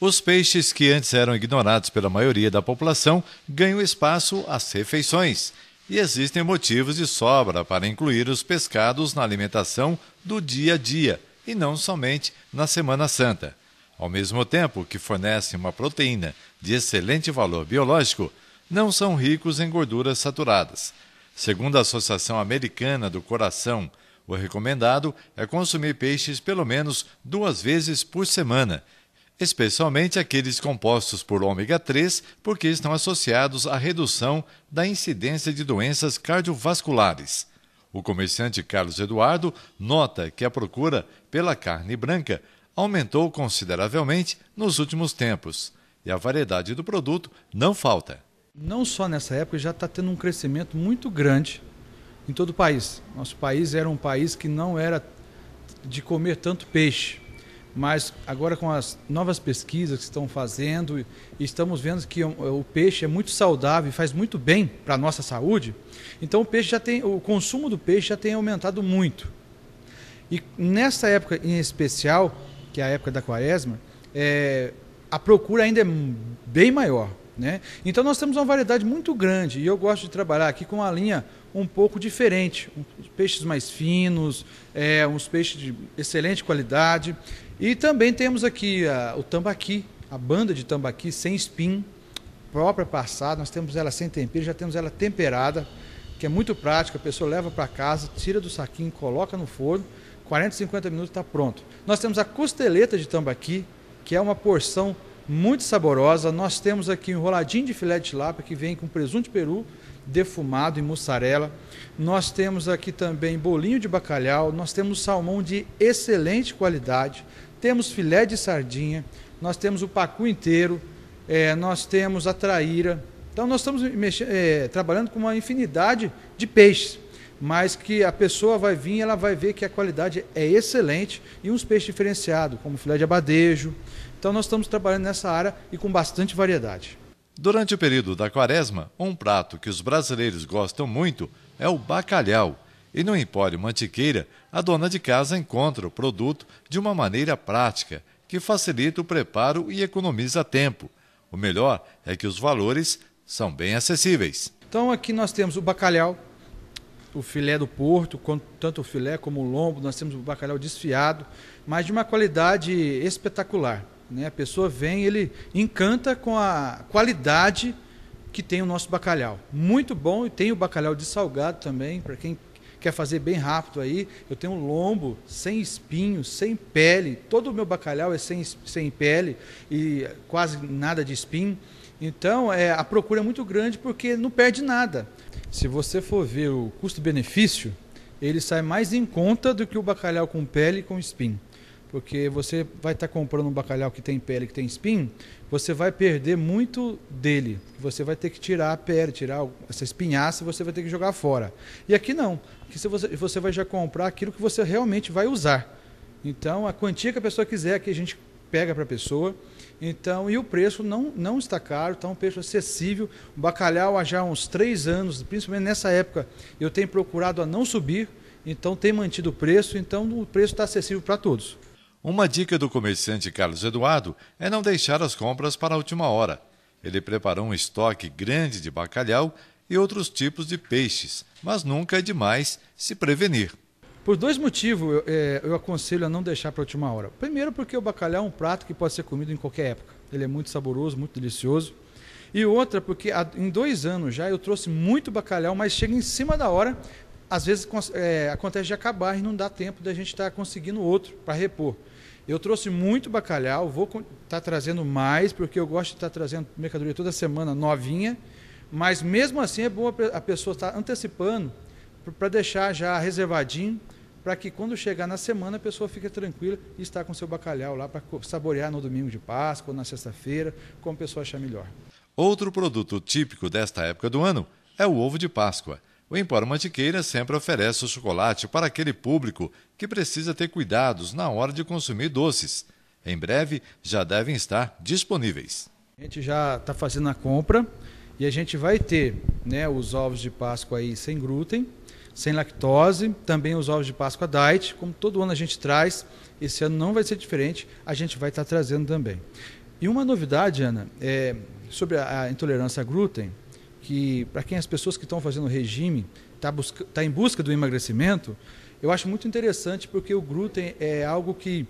Os peixes que antes eram ignorados pela maioria da população ganham espaço às refeições. E existem motivos de sobra para incluir os pescados na alimentação do dia a dia e não somente na Semana Santa. Ao mesmo tempo que fornecem uma proteína de excelente valor biológico, não são ricos em gorduras saturadas. Segundo a Associação Americana do Coração, o recomendado é consumir peixes pelo menos duas vezes por semana especialmente aqueles compostos por ômega 3, porque estão associados à redução da incidência de doenças cardiovasculares. O comerciante Carlos Eduardo nota que a procura pela carne branca aumentou consideravelmente nos últimos tempos e a variedade do produto não falta. Não só nessa época, já está tendo um crescimento muito grande em todo o país. Nosso país era um país que não era de comer tanto peixe mas agora com as novas pesquisas que estão fazendo, estamos vendo que o peixe é muito saudável e faz muito bem para a nossa saúde. Então o peixe já tem, o consumo do peixe já tem aumentado muito. E nessa época em especial, que é a época da quaresma, é, a procura ainda é bem maior. Né? Então nós temos uma variedade muito grande e eu gosto de trabalhar aqui com uma linha um pouco diferente, um, peixes mais finos, é, uns peixes de excelente qualidade e também temos aqui a, o tambaqui, a banda de tambaqui sem espim, própria passada, nós temos ela sem tempero, já temos ela temperada, que é muito prática, a pessoa leva para casa, tira do saquinho, coloca no forno, 40, 50 minutos está pronto. Nós temos a costeleta de tambaqui, que é uma porção muito saborosa. Nós temos aqui um enroladinho de filé de lapa que vem com presunto de peru defumado e mussarela. Nós temos aqui também bolinho de bacalhau, nós temos salmão de excelente qualidade, temos filé de sardinha, nós temos o pacu inteiro, é, nós temos a traíra. Então nós estamos mexer, é, trabalhando com uma infinidade de peixes mas que a pessoa vai vir, ela vai ver que a qualidade é excelente e uns peixes diferenciados, como filé de abadejo. Então nós estamos trabalhando nessa área e com bastante variedade. Durante o período da quaresma, um prato que os brasileiros gostam muito é o bacalhau. E no Empório Mantiqueira, a dona de casa encontra o produto de uma maneira prática, que facilita o preparo e economiza tempo. O melhor é que os valores são bem acessíveis. Então aqui nós temos o bacalhau, o filé do porto, tanto o filé como o lombo, nós temos o bacalhau desfiado, mas de uma qualidade espetacular. Né? A pessoa vem, ele encanta com a qualidade que tem o nosso bacalhau. Muito bom e tem o bacalhau de salgado também, para quem quer fazer bem rápido aí. Eu tenho um lombo sem espinho, sem pele. Todo o meu bacalhau é sem, sem pele e quase nada de espinho. Então, é, a procura é muito grande porque não perde nada se você for ver o custo-benefício, ele sai mais em conta do que o bacalhau com pele e com espinho. Porque você vai estar tá comprando um bacalhau que tem pele, que tem espinho, você vai perder muito dele. Você vai ter que tirar a pele, tirar essa espinhaça, você vai ter que jogar fora. E aqui não. Aqui você, você vai já comprar aquilo que você realmente vai usar. Então, a quantia que a pessoa quiser, que a gente pega para a pessoa então, e o preço não, não está caro, está um preço acessível. O bacalhau há já uns três anos, principalmente nessa época, eu tenho procurado a não subir, então tem mantido o preço, então o preço está acessível para todos. Uma dica do comerciante Carlos Eduardo é não deixar as compras para a última hora. Ele preparou um estoque grande de bacalhau e outros tipos de peixes, mas nunca é demais se prevenir. Por dois motivos eu, é, eu aconselho a não deixar para a última hora. Primeiro, porque o bacalhau é um prato que pode ser comido em qualquer época. Ele é muito saboroso, muito delicioso. E outra, porque há, em dois anos já eu trouxe muito bacalhau, mas chega em cima da hora, às vezes é, acontece de acabar e não dá tempo da gente estar tá conseguindo outro para repor. Eu trouxe muito bacalhau, vou estar tá trazendo mais, porque eu gosto de estar tá trazendo mercadoria toda semana novinha, mas mesmo assim é bom a pessoa estar tá antecipando para deixar já reservadinho para que quando chegar na semana a pessoa fique tranquila e está com seu bacalhau lá para saborear no domingo de Páscoa ou na sexta-feira, como a pessoa achar melhor. Outro produto típico desta época do ano é o ovo de Páscoa. O Empório Mantiqueira sempre oferece o chocolate para aquele público que precisa ter cuidados na hora de consumir doces. Em breve já devem estar disponíveis. A gente já está fazendo a compra e a gente vai ter né, os ovos de Páscoa aí sem glúten, sem lactose, também os ovos de Páscoa Diet, como todo ano a gente traz, esse ano não vai ser diferente, a gente vai estar trazendo também. E uma novidade, Ana, é sobre a intolerância a glúten, que para quem as pessoas que estão fazendo regime está tá em busca do emagrecimento, eu acho muito interessante porque o glúten é algo que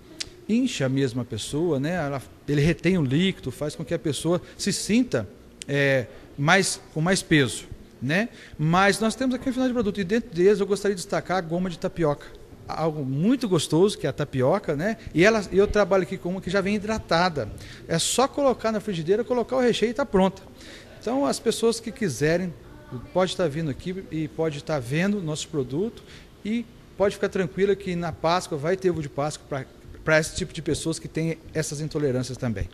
incha mesmo a pessoa, né? Ela, ele retém o líquido, faz com que a pessoa se sinta é, mais com mais peso né? Mas nós temos aqui um final de produto e dentro deles eu gostaria de destacar a goma de tapioca. Algo muito gostoso, que é a tapioca, né? E ela, eu trabalho aqui com uma que já vem hidratada. É só colocar na frigideira, colocar o recheio e está pronta. Então, as pessoas que quiserem, pode estar tá vindo aqui e pode estar tá vendo nosso produto e pode ficar tranquila que na Páscoa vai ter ovo de Páscoa para esse tipo de pessoas que têm essas intolerâncias também.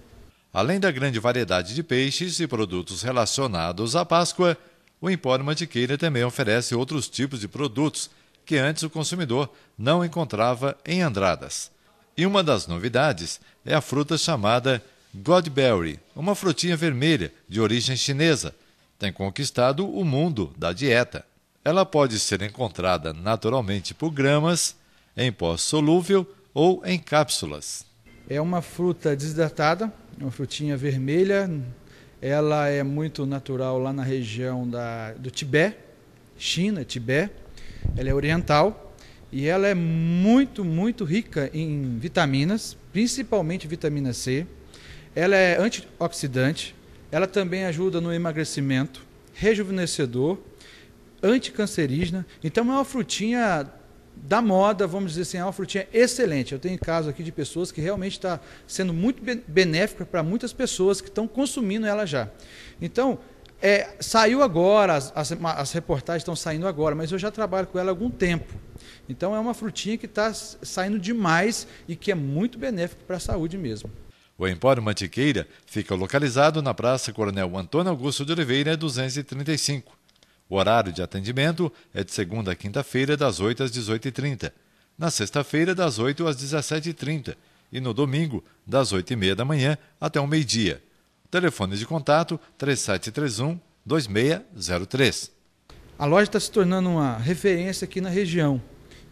Além da grande variedade de peixes e produtos relacionados à Páscoa, o Empório Mantiqueira também oferece outros tipos de produtos que antes o consumidor não encontrava em Andradas. E uma das novidades é a fruta chamada Godberry, uma frutinha vermelha de origem chinesa. Tem conquistado o mundo da dieta. Ela pode ser encontrada naturalmente por gramas, em pó solúvel ou em cápsulas. É uma fruta desidratada, uma frutinha vermelha, ela é muito natural lá na região da, do Tibete, China, Tibete. Ela é oriental e ela é muito, muito rica em vitaminas, principalmente vitamina C. Ela é antioxidante, ela também ajuda no emagrecimento, rejuvenescedor, anticancerígena. Então é uma frutinha da moda, vamos dizer assim, é uma frutinha excelente. Eu tenho caso aqui de pessoas que realmente está sendo muito benéfica para muitas pessoas que estão consumindo ela já. Então, é, saiu agora, as, as, as reportagens estão saindo agora, mas eu já trabalho com ela há algum tempo. Então, é uma frutinha que está saindo demais e que é muito benéfica para a saúde mesmo. O Empório Mantiqueira fica localizado na Praça Coronel Antônio Augusto de Oliveira, 235. O horário de atendimento é de segunda a quinta-feira, das 8 às 18h30, na sexta-feira, das 8 às 17h30 e no domingo, das 8h30 da manhã até o meio-dia. Telefone de contato 3731 2603. A loja está se tornando uma referência aqui na região.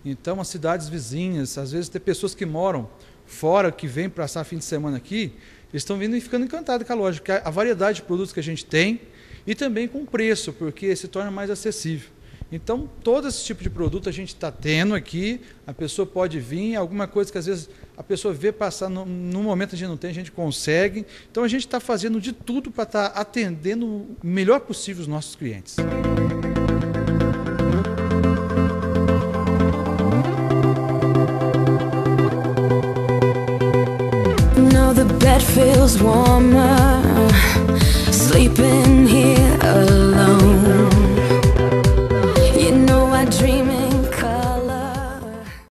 Então, as cidades vizinhas, às vezes tem pessoas que moram fora, que vêm passar fim de semana aqui, estão vindo e ficando encantados com a loja, porque a variedade de produtos que a gente tem, e também com preço, porque se torna mais acessível. Então, todo esse tipo de produto a gente está tendo aqui, a pessoa pode vir, alguma coisa que às vezes a pessoa vê passar, no, no momento a gente não tem, a gente consegue. Então, a gente está fazendo de tudo para estar tá atendendo o melhor possível os nossos clientes. Now the bed feels warmer, sleeping